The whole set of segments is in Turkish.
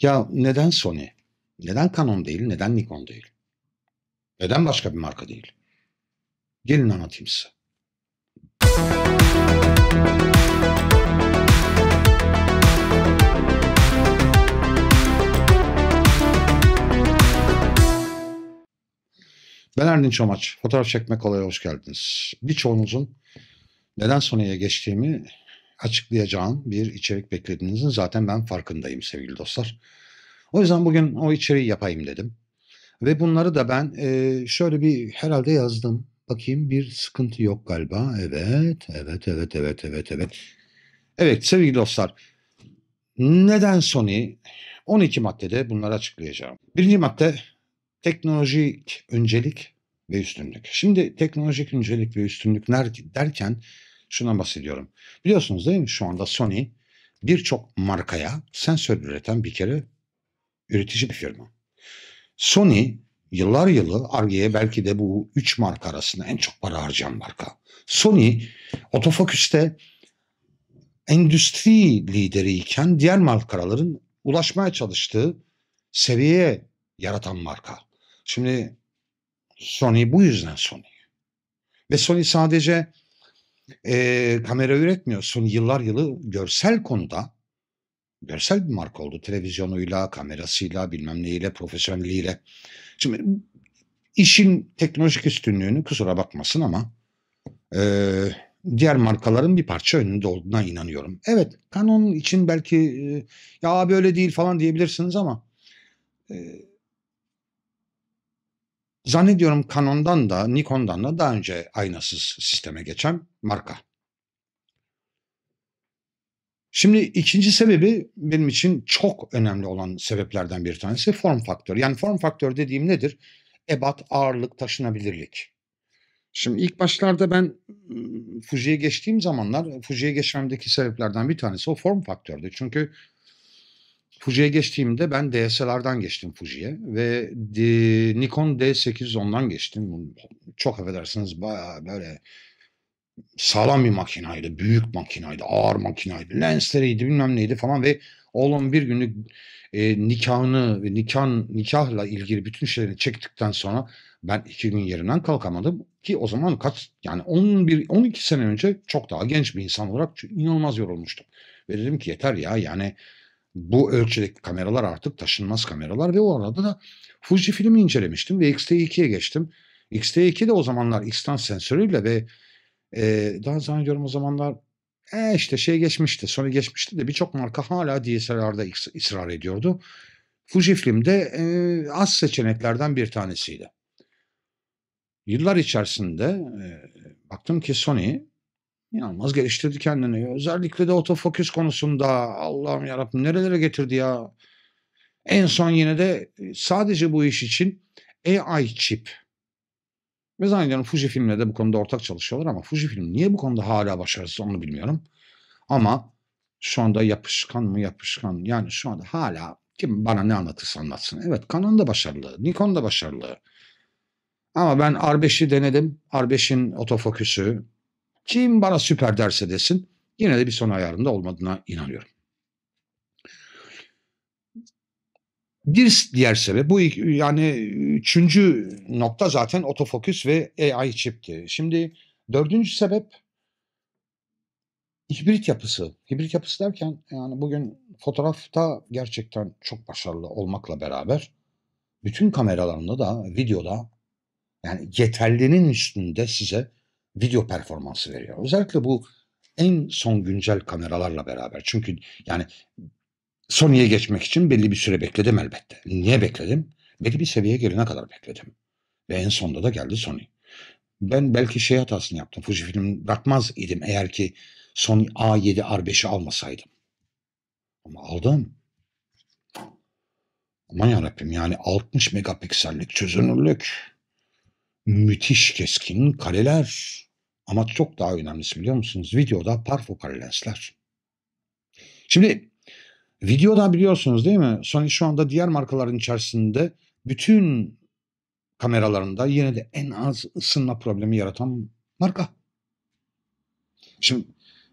Ya neden Sony? Neden Canon değil? Neden Nikon değil? Neden başka bir marka değil? Gelin anlatayım size. Ben Erdinç Amaç. Fotoğraf çekmek kolay. hoş geldiniz. Birçoğunuzun neden Sony'ye geçtiğimi açıklayacağım bir içerik beklediğinizin zaten ben farkındayım sevgili dostlar. O yüzden bugün o içeriği yapayım dedim. Ve bunları da ben e, şöyle bir herhalde yazdım. Bakayım bir sıkıntı yok galiba. Evet, evet, evet, evet, evet, evet. Evet sevgili dostlar. Neden Sony? 12 maddede bunları açıklayacağım. Birinci madde teknolojik öncelik ve üstünlük. Şimdi teknolojik öncelik ve üstünlük derken Şundan bahsediyorum. Biliyorsunuz değil mi şu anda Sony birçok markaya sensör üreten bir kere üretici bir firma. Sony yıllar yılı Arge'ye belki de bu 3 marka arasında en çok para harcayan marka. Sony otofoküste endüstri lideri iken diğer markaların ulaşmaya çalıştığı seviyeye yaratan marka. Şimdi Sony bu yüzden Sony. Ve Sony sadece e, kamera üretmiyorsun. Yıllar yılı görsel konuda görsel bir marka oldu. Televizyonuyla, kamerasıyla, bilmem neyle, profesyonelliğiyle. Şimdi işin teknolojik üstünlüğünü kusura bakmasın ama e, diğer markaların bir parça önünde olduğuna inanıyorum. Evet Canon için belki e, ya böyle değil falan diyebilirsiniz ama e, Zannediyorum Canon'dan da Nikon'dan da daha önce aynasız sisteme geçen marka. Şimdi ikinci sebebi benim için çok önemli olan sebeplerden bir tanesi form faktör. Yani form faktör dediğim nedir? Ebat, ağırlık, taşınabilirlik. Şimdi ilk başlarda ben Fuji'ye geçtiğim zamanlar Fuji'ye geçmemdeki sebeplerden bir tanesi o form faktördü. Çünkü Fuji'ye geçtiğimde ben DSLR'dan geçtim Fuji'ye ve Nikon D810'dan geçtim. Çok affedersiniz baya böyle sağlam bir makinaydı, büyük makinaydı, ağır makinaydı, lensleriydi bilmem neydi falan ve oğlum bir günlük e, nikahını ve nikah, nikahla ilgili bütün şeyleri çektikten sonra ben iki gün yerinden kalkamadım ki o zaman kaç yani 11 12 sene önce çok daha genç bir insan olarak inanılmaz yorulmuştum. Ve dedim ki yeter ya yani bu ölçüdeki kameralar artık taşınmaz kameralar ve o arada da Fuji filmi incelemiştim ve X-T2'ye geçtim. X-T2 de o zamanlar x X'tan sensörüyle ve e, daha zannediyorum o zamanlar e işte şey geçmişti, Sony geçmişti de birçok marka hala DSLR'da ısrar ediyordu. Fuji Fujifilm'de e, az seçeneklerden bir tanesiydi. Yıllar içerisinde e, baktım ki Sony İnanılmaz geliştirdi kendini. Özellikle de otofokus konusunda Allah'ım yarabbim nerelere getirdi ya. En son yine de e, sadece bu iş için AI chip. Ve zannediyorum Film'le de bu konuda ortak çalışıyorlar ama Fuji Film niye bu konuda hala başarısız onu bilmiyorum. Ama şu anda yapışkan mı yapışkan yani şu anda hala kim bana ne anlatırsa anlatsın. Evet Canon da başarılı, Nikon da başarılı. Ama ben R5'i denedim. R5'in otofokusu, kim bana süper derse desin yine de bir son ayarında olmadığına inanıyorum. Bir diğer sebep bu yani üçüncü nokta zaten otofokus ve AI çipti. Şimdi dördüncü sebep hibrit yapısı. Hibrit yapısı derken yani bugün fotoğrafta gerçekten çok başarılı olmakla beraber bütün kameralarında da videoda yani yeterlinin üstünde size video performansı veriyor. Özellikle bu en son güncel kameralarla beraber. Çünkü yani Sony'ye geçmek için belli bir süre bekledim elbette. Niye bekledim? Belli bir seviyeye gelene kadar bekledim. Ve en sonda da geldi Sony. Ben belki şey hatasını yaptım. Fujifilm bırakmaz idim eğer ki Sony A7 R5'i almasaydım. Ama aldım. Aman yarabbim yani 60 megapiksellik çözünürlük. Müthiş keskin kareler. Ama çok daha önemlisi biliyor musunuz? Videoda parfokal lensler. Şimdi videoda biliyorsunuz değil mi? Sony şu anda diğer markaların içerisinde bütün kameralarında yine de en az ısınma problemi yaratan marka. Şimdi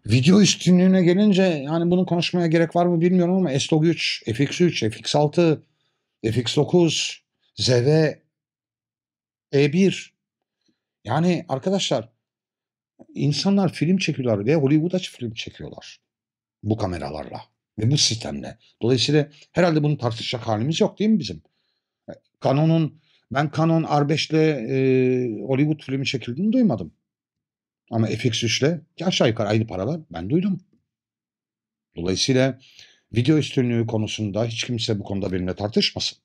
video üstünlüğüne gelince yani bunu konuşmaya gerek var mı bilmiyorum ama S-Log3, FX3, FX6, FX9, ZV, E1 yani arkadaşlar İnsanlar film çekiyorlar ve Hollywood'a film çekiyorlar bu kameralarla ve bu sistemle. Dolayısıyla herhalde bunu tartışacak halimiz yok değil mi bizim? E, Canon'un ben Canon R5'le e, Hollywood filmi çekildiğini duymadım. Ama FX3'le aşağı yukarı aynı paralar ben duydum. Dolayısıyla video üstünlüğü konusunda hiç kimse bu konuda benimle tartışmasın.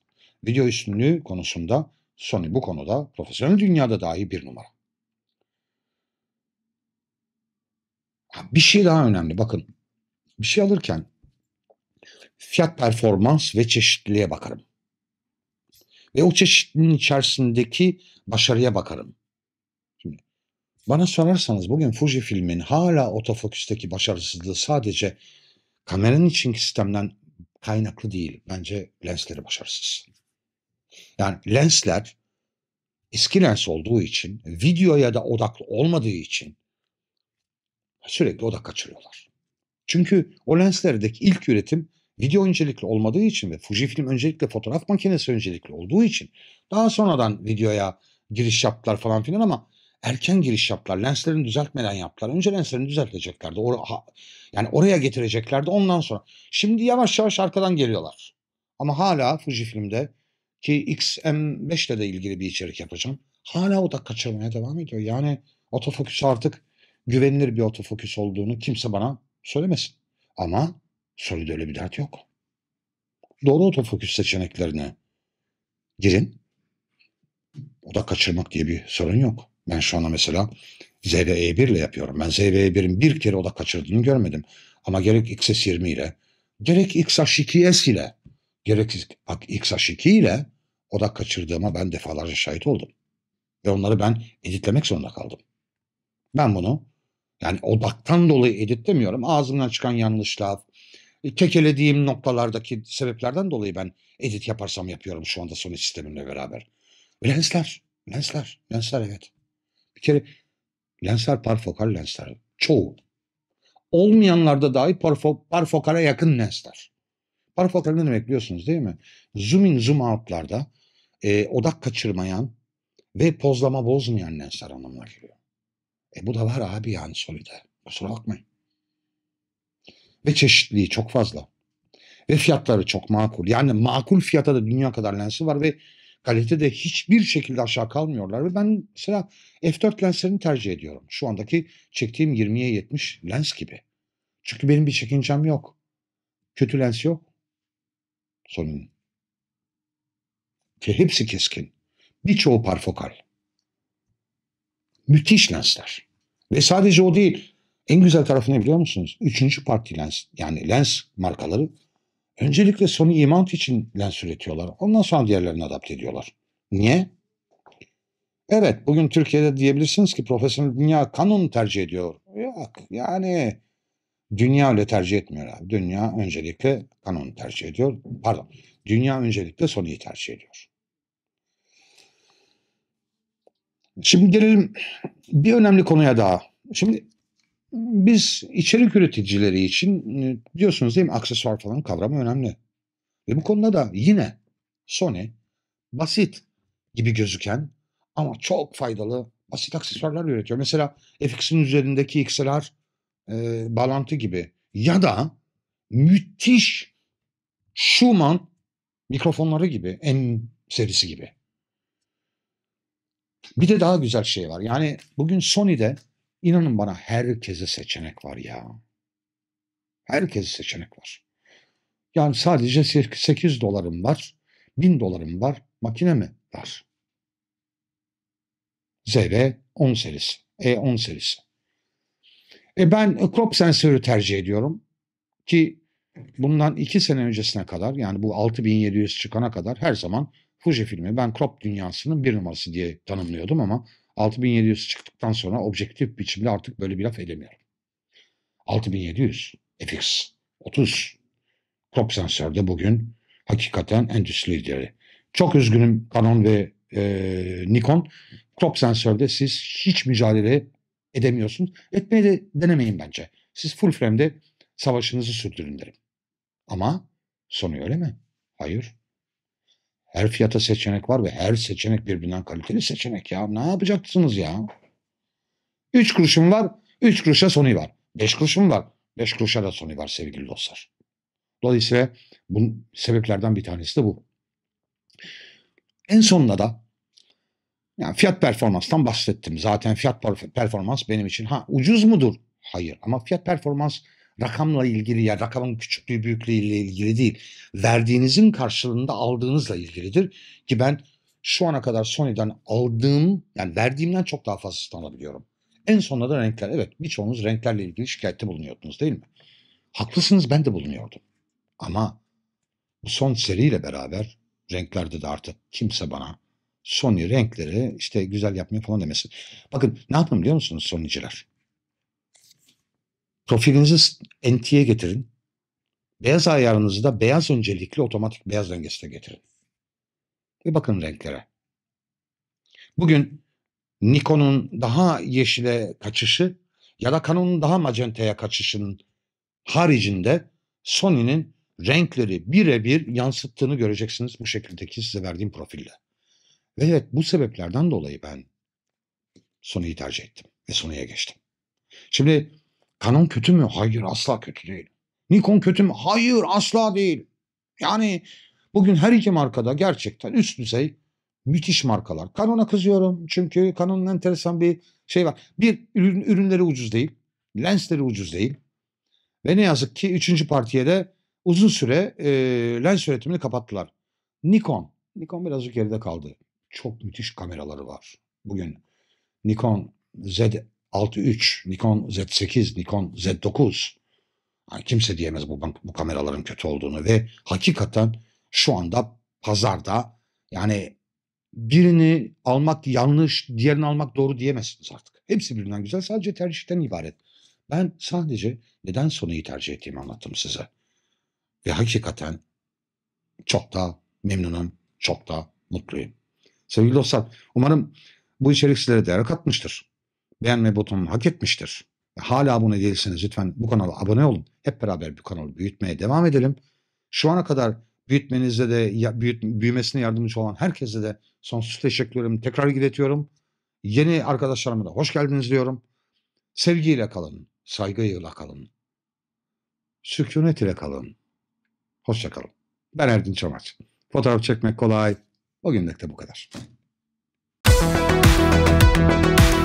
Video üstünlüğü konusunda Sony bu konuda profesyonel dünyada dahi bir numara. Bir şey daha önemli bakın. Bir şey alırken fiyat performans ve çeşitliliğe bakarım. Ve o çeşitliliğin içerisindeki başarıya bakarım. Şimdi bana sorarsanız bugün Fuji filmin hala otofokusteki başarısızlığı sadece kameranın içindeki sistemden kaynaklı değil. Bence lensleri başarısız. Yani lensler eski lens olduğu için videoya da odaklı olmadığı için Sürekli o da kaçırıyorlar. Çünkü o lenslerdeki ilk üretim video öncelikli olmadığı için ve Fujifilm öncelikle fotoğraf makinesi öncelikli olduğu için daha sonradan videoya giriş yaptılar falan filan ama erken giriş yaptılar. Lenslerini düzeltmeden yaptılar. Önce lenslerini düzelteceklerdi. Or yani oraya getireceklerdi ondan sonra. Şimdi yavaş yavaş arkadan geliyorlar. Ama hala Fujifilm'de ki XM5 ile de ilgili bir içerik yapacağım. Hala o da kaçırmaya devam ediyor. Yani otofokus artık güvenilir bir otofokus olduğunu kimse bana söylemesin. Ama Sony'de öyle bir dert yok. Doğru otofokus seçeneklerine girin. O da kaçırmak diye bir sorun yok. Ben şu anda mesela zv E1 ile yapıyorum. Ben zv E1'in bir kere o da kaçırdığını görmedim. Ama gerek XS20 ile, gerek XH2S ile, gerek XH2 ile o da kaçırdığıma ben defalarca şahit oldum. Ve onları ben editlemek zorunda kaldım. Ben bunu yani odaktan dolayı edit demiyorum. Ağzımdan çıkan yanlış laf, e, kekelediğim noktalardaki sebeplerden dolayı ben edit yaparsam yapıyorum şu anda son sistemimle beraber. Lensler, lensler, lensler evet. Bir kere lensler parfokal lensler. Çoğu. Olmayanlarda dahi parfo, parfokala yakın lensler. Parfokal ne demek biliyorsunuz değil mi? Zoom in zoom out'larda e, odak kaçırmayan ve pozlama bozmayan lensler anlamına geliyor. E bu da var abi yani soruda. Kusura bakmayın. Ve çeşitliliği çok fazla. Ve fiyatları çok makul. Yani makul fiyata da dünya kadar lensi var ve kalitede hiçbir şekilde aşağı kalmıyorlar. Ve ben mesela F4 lenslerini tercih ediyorum. Şu andaki çektiğim 20'ye 70 lens gibi. Çünkü benim bir çekincem yok. Kötü lens yok. Sonun. Ki hepsi keskin. Birçoğu parfokal. Müthiş lensler. Ve sadece o değil. En güzel tarafı ne biliyor musunuz? Üçüncü parti lens yani lens markaları öncelikle Sony imant için lens üretiyorlar. Ondan sonra diğerlerini adapte ediyorlar. Niye? Evet bugün Türkiye'de diyebilirsiniz ki profesyonel dünya Canon tercih ediyor. Yok yani dünya öyle tercih etmiyor abi. Dünya öncelikle Canon tercih ediyor. Pardon dünya öncelikle Sony'yi tercih ediyor. Şimdi gelelim bir önemli konuya daha. Şimdi biz içerik üreticileri için e, biliyorsunuz değil mi aksesuar falan kavramı önemli. Ve bu konuda da yine Sony basit gibi gözüken ama çok faydalı basit aksesuarlar üretiyor. Mesela FX'in üzerindeki XLR e, bağlantı gibi ya da müthiş Schumann mikrofonları gibi en serisi gibi. Bir de daha güzel şey var. Yani bugün Sony'de inanın bana herkese seçenek var ya. Herkese seçenek var. Yani sadece 8 dolarım var, 1000 dolarım var, makine mi var? ZR10 serisi, E10 serisi. E ben crop sensörü tercih ediyorum ki bundan 2 sene öncesine kadar yani bu 6700 çıkana kadar her zaman Fuji filmi ben crop dünyasının bir numarası diye tanımlıyordum ama 6700 çıktıktan sonra objektif biçimde artık böyle bir laf edemiyorum. 6700 FX 30 crop sensörde bugün hakikaten endüstri lideri. Çok üzgünüm Canon ve e, Nikon. Crop sensörde siz hiç mücadele edemiyorsunuz. Etmeyi de denemeyin bence. Siz full frame'de savaşınızı sürdürün derim. Ama sonu öyle mi? Hayır. Her fiyata seçenek var ve her seçenek birbirinden kaliteli seçenek ya. Ne yapacaksınız ya? Üç kuruşum var, üç kuruşa sonu var. Beş kuruşum var, beş kuruşa da sonu var sevgili dostlar. Dolayısıyla bu sebeplerden bir tanesi de bu. En sonunda da yani fiyat performanstan bahsettim. Zaten fiyat performans benim için ha ucuz mudur? Hayır ama fiyat performans rakamla ilgili ya rakamın küçüklüğü büyüklüğüyle ilgili değil. Verdiğinizin karşılığında aldığınızla ilgilidir ki ben şu ana kadar Sony'den aldığım yani verdiğimden çok daha fazlasını alabiliyorum. En sonunda da renkler evet birçoğunuz renklerle ilgili şikayette bulunuyordunuz değil mi? Haklısınız ben de bulunuyordum. Ama bu son seriyle beraber renklerde de artık kimse bana Sony renkleri işte güzel yapmıyor falan demesin. Bakın ne yaptım biliyor musunuz Sony'ciler? Profilinizi NT'ye getirin. Beyaz ayarınızı da beyaz öncelikli otomatik beyaz döngesine getirin. Ve bakın renklere. Bugün Nikon'un daha yeşile kaçışı ya da Canon'un daha macentaya kaçışının haricinde Sony'nin renkleri birebir yansıttığını göreceksiniz bu şekildeki size verdiğim profille. Ve evet bu sebeplerden dolayı ben Sony'yi tercih ettim ve Sony'ye geçtim. Şimdi Canon kötü mü? Hayır asla kötü değil. Nikon kötü mü? Hayır asla değil. Yani bugün her iki markada gerçekten üst düzey müthiş markalar. Canon'a kızıyorum çünkü Canon'un enteresan bir şey var. Bir ürün, ürünleri ucuz değil. Lensleri ucuz değil. Ve ne yazık ki üçüncü partiye de uzun süre e, lens üretimini kapattılar. Nikon. Nikon birazcık geride kaldı. Çok müthiş kameraları var. Bugün Nikon Z 6.3, Nikon Z8, Nikon Z9. Yani kimse diyemez bu, bu kameraların kötü olduğunu ve hakikaten şu anda pazarda yani birini almak yanlış, diğerini almak doğru diyemezsiniz artık. Hepsi birbirinden güzel sadece tercihten ibaret. Ben sadece neden Sony'yi tercih ettiğimi anlattım size. Ve hakikaten çok da memnunum, çok da mutluyum. Sevgili dostlar umarım bu içerik sizlere değer katmıştır beğenme butonunu hak etmiştir. Hala abone değilseniz lütfen bu kanala abone olun. Hep beraber bu kanalı büyütmeye devam edelim. Şu ana kadar büyütmenizde de büyüt, büyümesine yardımcı olan herkese de sonsuz teşekkürlerimi tekrar iletiyorum. Yeni arkadaşlarıma da hoş geldiniz diyorum. Sevgiyle kalın, saygıyla kalın. Sükunet ile kalın. Hoşçakalın. Ben Erdin Çamaç. Fotoğraf çekmek kolay. Bugünlük de bu kadar. Müzik